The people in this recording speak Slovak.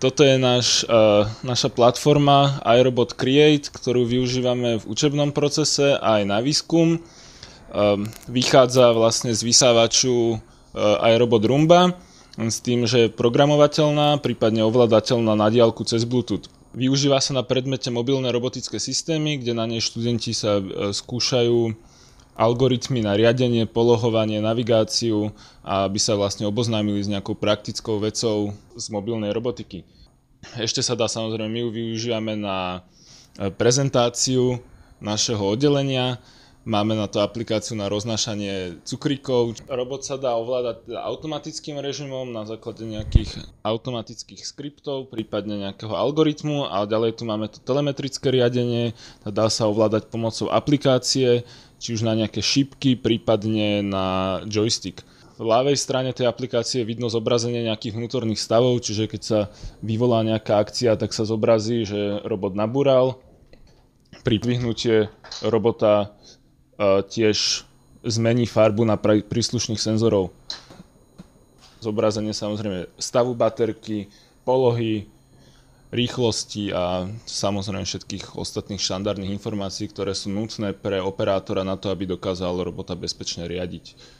Toto je náš, uh, naša platforma iRobot Create, ktorú využívame v učebnom procese a aj na výskum. Um, vychádza vlastne z vysávaču uh, iRobot Roomba s tým, že je programovateľná, prípadne ovladateľná na diálku cez Bluetooth. Využíva sa na predmete mobilné robotické systémy, kde na nej študenti sa skúšajú algoritmy na riadenie, polohovanie, navigáciu a aby sa vlastne oboznámili s nejakou praktickou vecou z mobilnej robotiky. Ešte sa dá samozrejme, my ju využívame na e, prezentáciu našeho oddelenia, Máme na to aplikáciu na roznášanie cukríkov. Robot sa dá ovládať automatickým režimom na základe nejakých automatických skriptov, prípadne nejakého algoritmu a ďalej tu máme to telemetrické riadenie, dá sa ovládať pomocou aplikácie, či už na nejaké šípky, prípadne na joystick. V ľavej strane tej aplikácie je vidno zobrazenie nejakých vnútorných stavov, čiže keď sa vyvolá nejaká akcia, tak sa zobrazí, že robot nabúral, pri vyhnutie robota E, tiež zmení farbu na príslušných senzorov. Zobrazenie samozrejme stavu baterky, polohy, rýchlosti a samozrejme všetkých ostatných štandardných informácií, ktoré sú nutné pre operátora na to, aby dokázal robota bezpečne riadiť.